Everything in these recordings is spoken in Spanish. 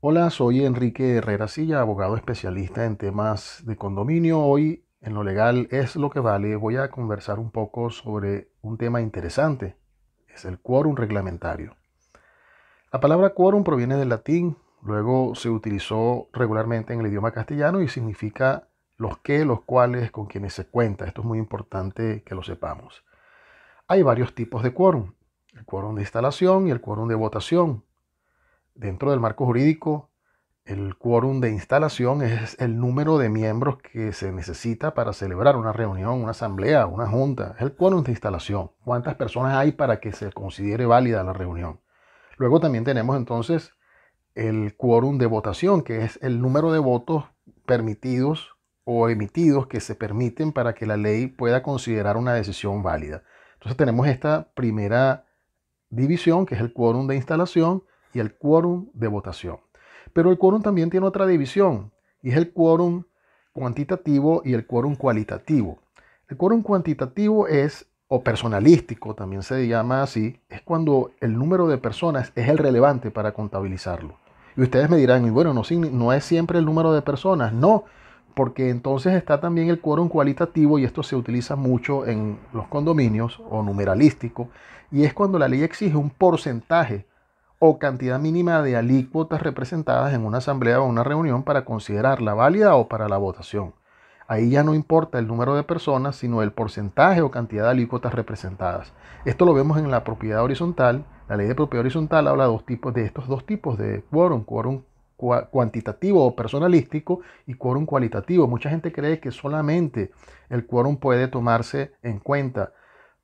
Hola, soy Enrique Herrera Silla, abogado especialista en temas de condominio. Hoy en lo legal es lo que vale. Voy a conversar un poco sobre un tema interesante. Es el quórum reglamentario. La palabra quórum proviene del latín, luego se utilizó regularmente en el idioma castellano y significa los qué, los cuales, con quienes se cuenta. Esto es muy importante que lo sepamos. Hay varios tipos de quórum. El quórum de instalación y el quórum de votación. Dentro del marco jurídico, el quórum de instalación es el número de miembros que se necesita para celebrar una reunión, una asamblea, una junta. Es el quórum de instalación. ¿Cuántas personas hay para que se considere válida la reunión? Luego también tenemos entonces el quórum de votación, que es el número de votos permitidos o emitidos que se permiten para que la ley pueda considerar una decisión válida. Entonces tenemos esta primera división, que es el quórum de instalación y el quórum de votación. Pero el quórum también tiene otra división, y es el quórum cuantitativo y el quórum cualitativo. El quórum cuantitativo es, o personalístico también se llama así, es cuando el número de personas es el relevante para contabilizarlo. Y ustedes me dirán, y bueno, no, no es siempre el número de personas. No, porque entonces está también el quórum cualitativo y esto se utiliza mucho en los condominios o numeralístico, y es cuando la ley exige un porcentaje o cantidad mínima de alícuotas representadas en una asamblea o una reunión para considerarla válida o para la votación. Ahí ya no importa el número de personas, sino el porcentaje o cantidad de alícuotas representadas. Esto lo vemos en la propiedad horizontal. La ley de propiedad horizontal habla de, de estos dos tipos de quórum, quórum cuantitativo o personalístico y quórum cualitativo. Mucha gente cree que solamente el quórum puede tomarse en cuenta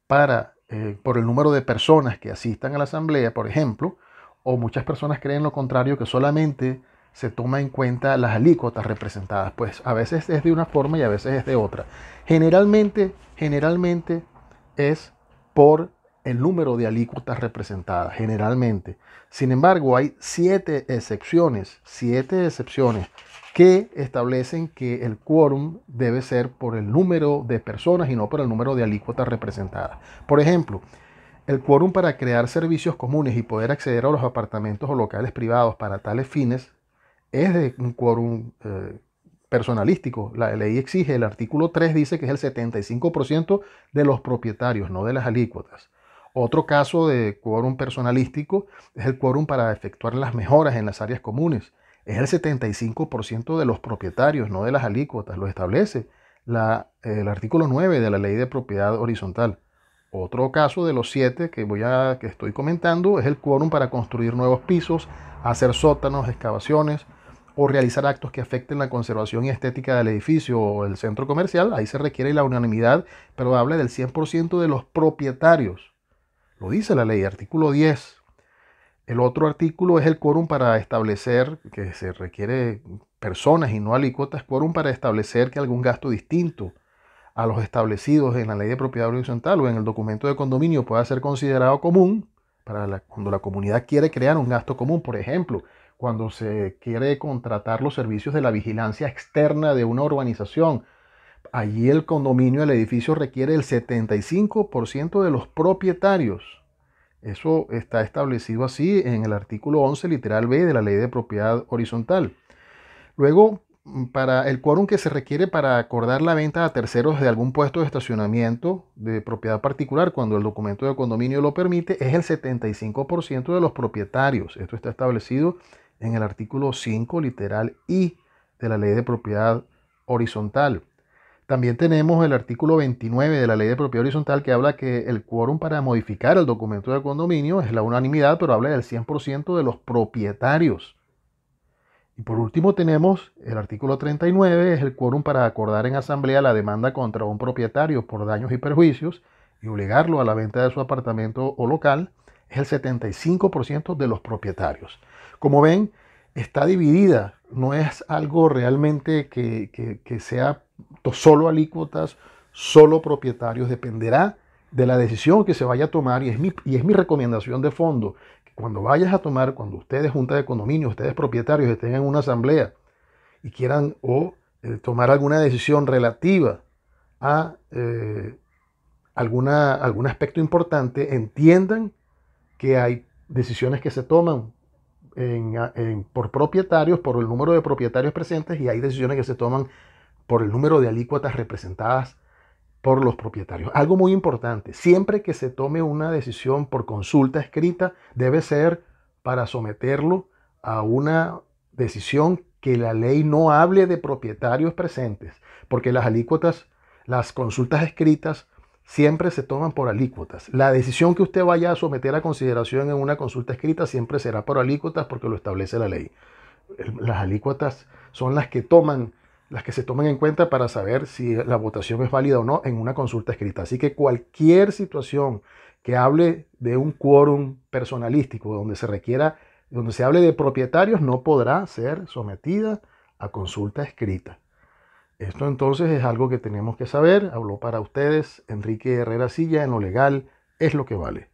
para, eh, por el número de personas que asistan a la asamblea, por ejemplo, o muchas personas creen lo contrario, que solamente se toma en cuenta las alícuotas representadas. Pues a veces es de una forma y a veces es de otra. Generalmente, generalmente es por el número de alícuotas representadas generalmente. Sin embargo, hay siete excepciones, siete excepciones que establecen que el quórum debe ser por el número de personas y no por el número de alícuotas representadas. Por ejemplo, el quórum para crear servicios comunes y poder acceder a los apartamentos o locales privados para tales fines es de un quórum eh, personalístico. La ley exige, el artículo 3 dice que es el 75% de los propietarios, no de las alícuotas. Otro caso de quórum personalístico es el quórum para efectuar las mejoras en las áreas comunes. Es el 75% de los propietarios, no de las alícuotas, lo establece el artículo 9 de la ley de propiedad horizontal. Otro caso de los siete que, voy a, que estoy comentando es el quórum para construir nuevos pisos, hacer sótanos, excavaciones o realizar actos que afecten la conservación y estética del edificio o el centro comercial. Ahí se requiere la unanimidad, pero habla del 100% de los propietarios. Lo dice la ley, artículo 10. El otro artículo es el quórum para establecer, que se requiere personas y no alícuotas quórum para establecer que algún gasto distinto a los establecidos en la ley de propiedad horizontal o en el documento de condominio pueda ser considerado común para cuando la comunidad quiere crear un gasto común, por ejemplo, cuando se quiere contratar los servicios de la vigilancia externa de una urbanización Allí el condominio, el edificio requiere el 75% de los propietarios. Eso está establecido así en el artículo 11, literal B de la ley de propiedad horizontal. Luego, mm, para el quórum que se requiere para acordar la venta a terceros de algún puesto de estacionamiento de propiedad particular cuando el documento de condominio lo permite es el 75% de los propietarios. Esto está establecido en el artículo 5 literal I de la ley de propiedad horizontal. También tenemos el artículo 29 de la Ley de Propiedad Horizontal que habla que el quórum para modificar el documento de condominio es la unanimidad, pero habla del 100% de los propietarios. Y por último tenemos el artículo 39, es el quórum para acordar en asamblea la demanda contra un propietario por daños y perjuicios y obligarlo a la venta de su apartamento o local, es el 75% de los propietarios. Como ven, está dividida, no es algo realmente que, que, que sea solo alícuotas, solo propietarios, dependerá de la decisión que se vaya a tomar y es mi, es mi recomendación de fondo, que cuando vayas a tomar, cuando ustedes, Junta de condominio ustedes propietarios, estén en una asamblea y quieran o eh, tomar alguna decisión relativa a eh, alguna, algún aspecto importante, entiendan que hay decisiones que se toman por propietarios, por el número de propietarios presentes y hay decisiones que se toman por el número de alícuotas representadas por los propietarios. Algo muy importante, siempre que se tome una decisión por consulta escrita, debe ser para someterlo a una decisión que la ley no hable de propietarios presentes, porque las alícuotas, las consultas escritas, siempre se toman por alícuotas. La decisión que usted vaya a someter a consideración en una consulta escrita siempre será por alícuotas porque lo establece la ley. Las alícuotas son las que toman las que se tomen en cuenta para saber si la votación es válida o no en una consulta escrita. Así que cualquier situación que hable de un quórum personalístico donde se requiera, donde se hable de propietarios, no podrá ser sometida a consulta escrita. Esto entonces es algo que tenemos que saber. Habló para ustedes Enrique Herrera Silla en lo legal es lo que vale.